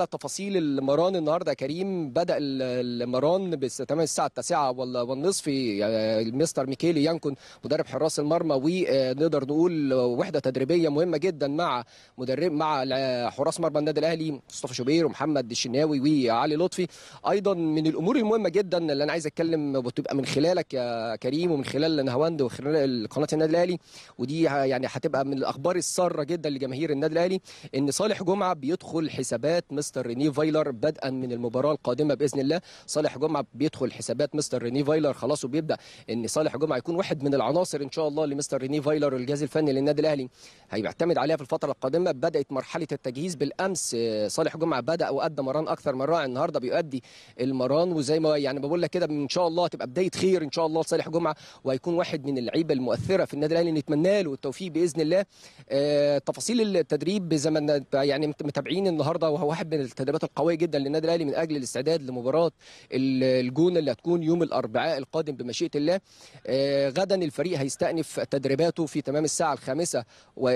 على تفاصيل المران النهارده يا كريم بدا المران تمام الساعه 9 والنصف المستر ميكيلي يانكون مدرب حراس المرمى ونقدر نقول وحده تدريبيه مهمه جدا مع مدرب مع حراس مرمى النادي الاهلي مصطفى شوبير ومحمد الشناوي وعلي لطفي ايضا من الامور المهمه جدا اللي انا عايز اتكلم وتبقى من خلالك يا كريم ومن خلال نهواند وخلال قناه النادي الاهلي ودي يعني هتبقى من الاخبار الساره جدا لجماهير النادي الاهلي ان صالح جمعه بيدخل حسابات مستر ريني فايلر بدءا من المباراه القادمه باذن الله صالح جمعه بيدخل حسابات مستر ريني فايلر خلاص وبيبدا ان صالح جمعه يكون واحد من العناصر ان شاء الله لمستر ريني فايلر والجهاز الفني للنادي الاهلي هيعتمد عليها في الفتره القادمه بدات مرحله التجهيز بالامس صالح جمعه بدا وادى مران اكثر من رائع النهارده بيؤدي المران وزي ما يعني بقول لك كده ان شاء الله تبقى بدايه خير ان شاء الله لصالح جمعه وهيكون واحد من اللعيبه المؤثره في النادي الاهلي نتمنى له التوفيق باذن الله آه، تفاصيل التدريب زي ما يعني متابعين النهارده وهو واحد من التدريبات القويه جدا للنادي الاهلي من اجل الاستعداد لمباراه الجونه اللي هتكون يوم الاربعاء القادم بمشيئه الله آه، غدا الفريق هيستأنف تدريباته في تمام الساعه الخامسه و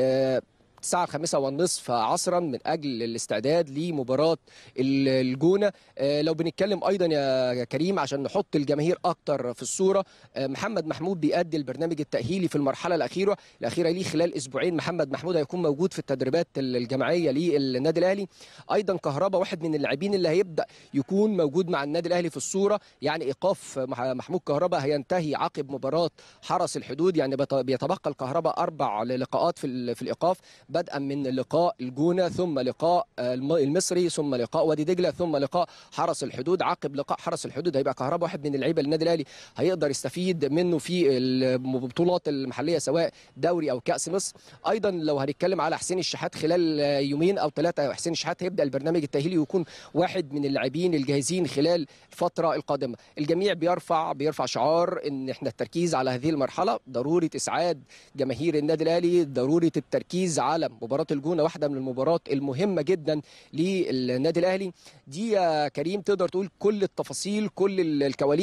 الساعة الخامسة والنصف عصرا من أجل الاستعداد لمباراة الجونة آه، لو بنتكلم أيضا يا كريم عشان نحط الجماهير أكتر في الصورة آه، محمد محمود بيأدي البرنامج التأهيلي في المرحلة الأخيرة الأخيرة ليه خلال أسبوعين محمد محمود هيكون موجود في التدريبات الجماعية للنادي الأهلي أيضا كهربا واحد من اللاعبين اللي هيبدأ يكون موجود مع النادي الأهلي في الصورة يعني إيقاف محمود كهربا هينتهي عقب مباراة حرس الحدود يعني بيتبقى الكهرباء أربع لقاءات في الإيقاف بدءا من لقاء الجونه ثم لقاء المصري ثم لقاء وادي دجله ثم لقاء حرس الحدود عقب لقاء حرس الحدود هيبقى كهربا واحد من اللعيبه للنادي الاهلي هيقدر يستفيد منه في البطولات المحليه سواء دوري او كاس مصر ايضا لو هنتكلم على حسين الشحات خلال يومين او ثلاثه حسين الشحات هيبدا البرنامج التاهيلي ويكون واحد من اللاعبين الجاهزين خلال الفتره القادمه الجميع بيرفع بيرفع شعار ان احنا التركيز على هذه المرحله ضروره اسعاد جماهير النادي الاهلي ضروره التركيز على العالم مباراه الجونه واحده من المباريات المهمه جدا للنادي الاهلي دي يا كريم تقدر تقول كل التفاصيل كل الكواليس